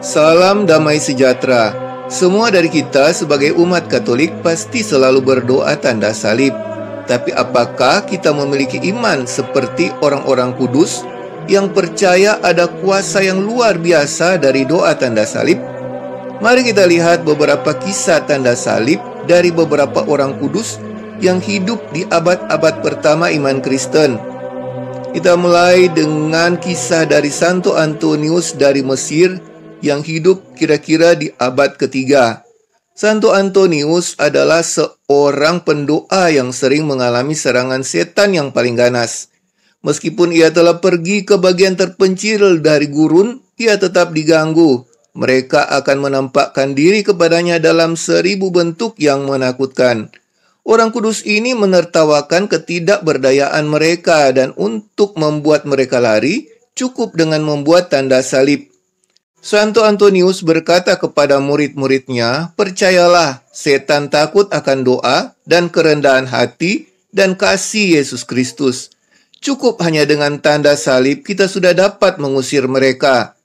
Salam damai sejahtera. Semua dari kita sebagai umat Katolik pasti selalu berdoa tanda salib. Tapi apakah kita memiliki iman seperti orang-orang kudus yang percaya ada kuasa yang luar biasa dari doa tanda salib? Mari kita lihat beberapa kisah tanda salib dari beberapa orang kudus yang hidup di abad-abad pertama iman Kristen. Kita mulai dengan kisah dari Santo Antonius dari Mesir yang hidup kira-kira di abad ketiga. Santo Antonius adalah seorang pendoa yang sering mengalami serangan setan yang paling ganas. Meskipun ia telah pergi ke bagian terpencil dari gurun, ia tetap diganggu. Mereka akan menampakkan diri kepadanya dalam seribu bentuk yang menakutkan. Orang kudus ini menertawakan ketidakberdayaan mereka dan untuk membuat mereka lari, cukup dengan membuat tanda salib. Santo Antonius berkata kepada murid-muridnya, "Percayalah, setan takut akan doa dan kerendahan hati dan kasih Yesus Kristus. Cukup hanya dengan tanda salib kita sudah dapat mengusir mereka."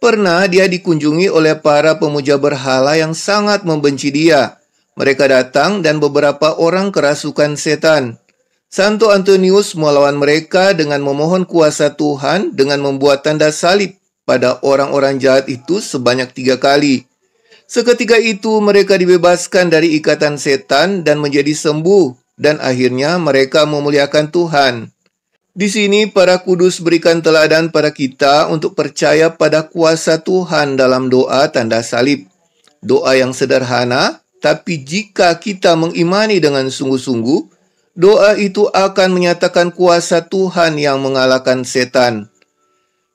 Pernah dia dikunjungi oleh para pemuja berhala yang sangat membenci dia. Mereka datang dan beberapa orang kerasukan setan. Santo Antonius melawan mereka dengan memohon kuasa Tuhan dengan membuat tanda salib pada orang-orang jahat itu sebanyak tiga kali. Seketika itu mereka dibebaskan dari ikatan setan dan menjadi sembuh dan akhirnya mereka memuliakan Tuhan. Di sini para kudus berikan teladan pada kita untuk percaya pada kuasa Tuhan dalam doa tanda salib. Doa yang sederhana tapi jika kita mengimani dengan sungguh-sungguh, doa itu akan menyatakan kuasa Tuhan yang mengalahkan setan.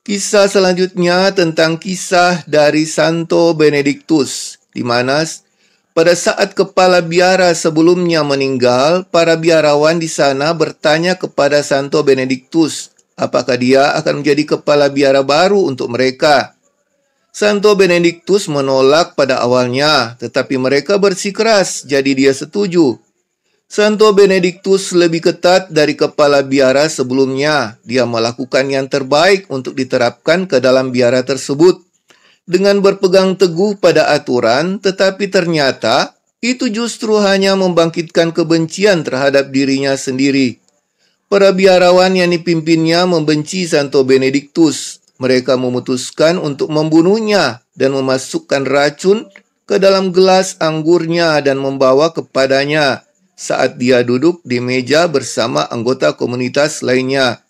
Kisah selanjutnya tentang kisah dari Santo Benediktus, di mana pada saat kepala biara sebelumnya meninggal, para biarawan di sana bertanya kepada Santo Benediktus, apakah dia akan menjadi kepala biara baru untuk mereka. Santo Benediktus menolak pada awalnya, tetapi mereka bersikeras, jadi dia setuju. Santo Benediktus lebih ketat dari kepala biara sebelumnya. Dia melakukan yang terbaik untuk diterapkan ke dalam biara tersebut dengan berpegang teguh pada aturan, tetapi ternyata itu justru hanya membangkitkan kebencian terhadap dirinya sendiri. Para biarawan yang dipimpinnya membenci Santo Benediktus mereka memutuskan untuk membunuhnya dan memasukkan racun ke dalam gelas anggurnya dan membawa kepadanya saat dia duduk di meja bersama anggota komunitas lainnya.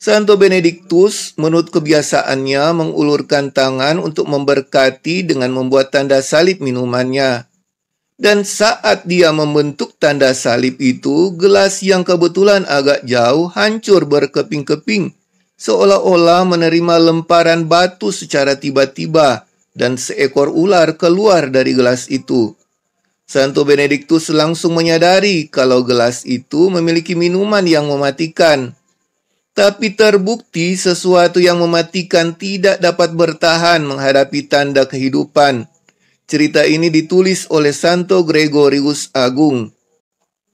Santo Benediktus menurut kebiasaannya mengulurkan tangan untuk memberkati dengan membuat tanda salib minumannya. Dan saat dia membentuk tanda salib itu, gelas yang kebetulan agak jauh hancur berkeping-keping seolah-olah menerima lemparan batu secara tiba-tiba dan seekor ular keluar dari gelas itu. Santo Benediktus langsung menyadari kalau gelas itu memiliki minuman yang mematikan. Tapi terbukti sesuatu yang mematikan tidak dapat bertahan menghadapi tanda kehidupan. Cerita ini ditulis oleh Santo Gregorius Agung.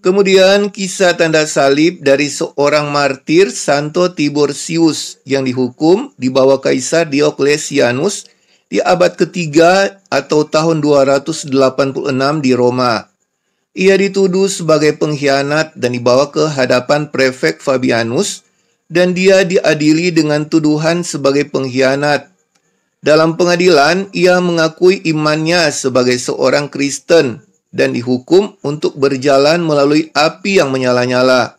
Kemudian kisah tanda salib dari seorang martir Santo Tiborsius yang dihukum di bawah Kaisar Dioklesianus di abad ketiga atau tahun 286 di Roma. Ia dituduh sebagai pengkhianat dan dibawa ke hadapan prefek Fabianus dan dia diadili dengan tuduhan sebagai pengkhianat. Dalam pengadilan, ia mengakui imannya sebagai seorang Kristen dan dihukum untuk berjalan melalui api yang menyala-nyala.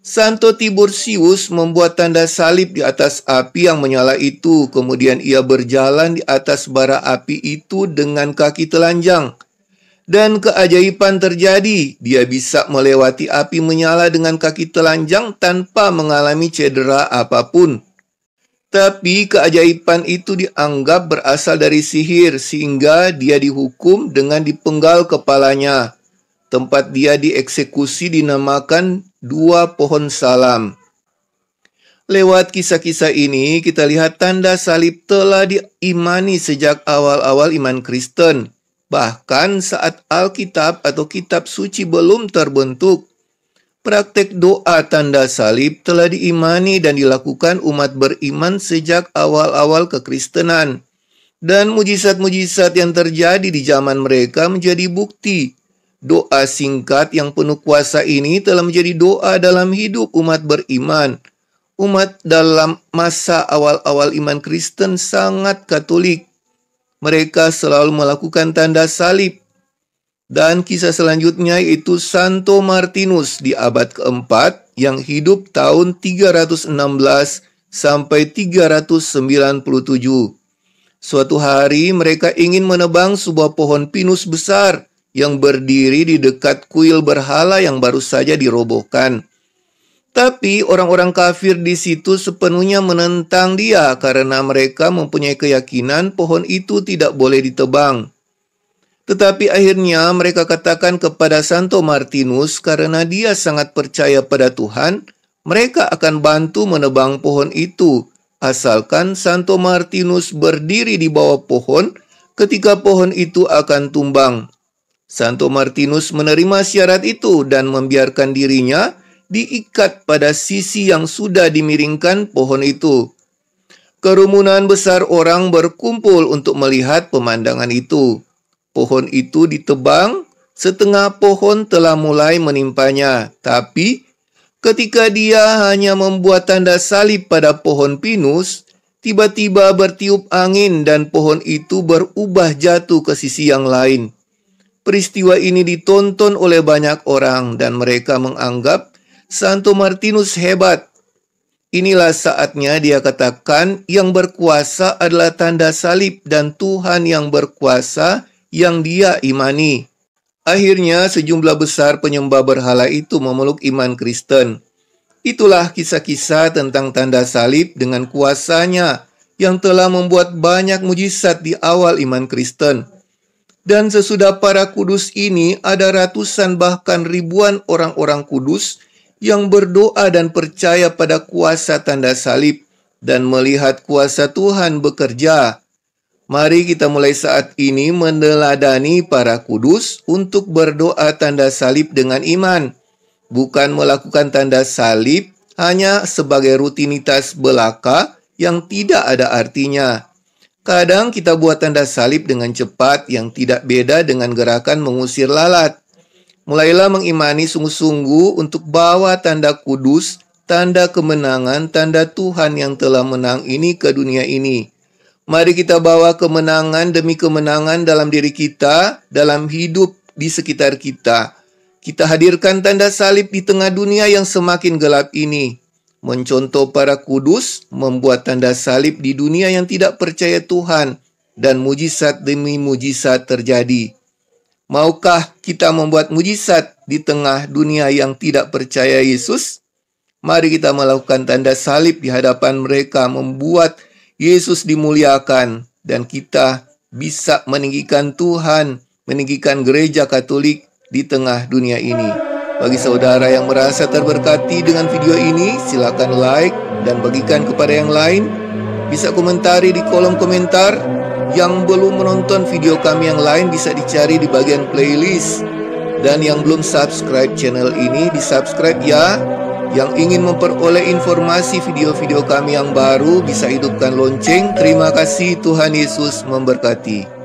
Santo Tiburcius membuat tanda salib di atas api yang menyala itu, kemudian ia berjalan di atas bara api itu dengan kaki telanjang. Dan keajaiban terjadi, dia bisa melewati api menyala dengan kaki telanjang tanpa mengalami cedera apapun. Tapi keajaiban itu dianggap berasal dari sihir sehingga dia dihukum dengan dipenggal kepalanya. Tempat dia dieksekusi dinamakan dua pohon salam. Lewat kisah-kisah ini, kita lihat tanda salib telah diimani sejak awal-awal iman Kristen. Bahkan saat Alkitab atau kitab suci belum terbentuk, Praktek doa tanda salib telah diimani dan dilakukan umat beriman sejak awal-awal kekristenan. Dan mujizat-mujizat yang terjadi di zaman mereka menjadi bukti. Doa singkat yang penuh kuasa ini telah menjadi doa dalam hidup umat beriman. Umat dalam masa awal-awal iman Kristen sangat Katolik. Mereka selalu melakukan tanda salib dan kisah selanjutnya yaitu Santo Martinus di abad keempat yang hidup tahun 316 sampai 397. Suatu hari mereka ingin menebang sebuah pohon pinus besar yang berdiri di dekat kuil berhala yang baru saja dirobohkan. Tapi orang-orang kafir di situ sepenuhnya menentang dia karena mereka mempunyai keyakinan pohon itu tidak boleh ditebang. Tetapi akhirnya mereka katakan kepada Santo Martinus karena dia sangat percaya pada Tuhan, mereka akan bantu menebang pohon itu asalkan Santo Martinus berdiri di bawah pohon ketika pohon itu akan tumbang. Santo Martinus menerima syarat itu dan membiarkan dirinya diikat pada sisi yang sudah dimiringkan pohon itu. Kerumunan besar orang berkumpul untuk melihat pemandangan itu pohon itu ditebang, setengah pohon telah mulai menimpanya. Tapi ketika dia hanya membuat tanda salib pada pohon pinus, tiba-tiba bertiup angin dan pohon itu berubah jatuh ke sisi yang lain. Peristiwa ini ditonton oleh banyak orang dan mereka menganggap Santo Martinus hebat. Inilah saatnya dia katakan yang berkuasa adalah tanda salib dan Tuhan yang berkuasa yang dia imani. Akhirnya sejumlah besar penyembah berhala itu memeluk iman Kristen. Itulah kisah-kisah tentang tanda salib dengan kuasanya yang telah membuat banyak mujizat di awal iman Kristen. Dan sesudah para kudus ini ada ratusan bahkan ribuan orang-orang kudus yang berdoa dan percaya pada kuasa tanda salib dan melihat kuasa Tuhan bekerja. Mari kita mulai saat ini meneladani para kudus untuk berdoa tanda salib dengan iman, bukan melakukan tanda salib hanya sebagai rutinitas belaka yang tidak ada artinya. Kadang kita buat tanda salib dengan cepat yang tidak beda dengan gerakan mengusir lalat. Mulailah mengimani sungguh-sungguh untuk bawa tanda kudus, tanda kemenangan, tanda Tuhan yang telah menang ini ke dunia ini Mari kita bawa kemenangan demi kemenangan dalam diri kita, dalam hidup di sekitar kita. Kita hadirkan tanda salib di tengah dunia yang semakin gelap ini. Mencontoh para kudus, membuat tanda salib di dunia yang tidak percaya Tuhan, dan mujizat demi mujizat terjadi. Maukah kita membuat mujizat di tengah dunia yang tidak percaya Yesus? Mari kita melakukan tanda salib di hadapan mereka, membuat Yesus dimuliakan dan kita bisa meninggikan Tuhan, meninggikan gereja Katolik di tengah dunia ini. Bagi saudara yang merasa terberkati dengan video ini, silakan like dan bagikan kepada yang lain. Bisa komentari di kolom komentar. Yang belum menonton video kami yang lain bisa dicari di bagian playlist. Dan yang belum subscribe channel ini, di subscribe ya. Yang ingin memperoleh informasi video-video kami yang baru bisa hidupkan lonceng. Terima kasih Tuhan Yesus memberkati.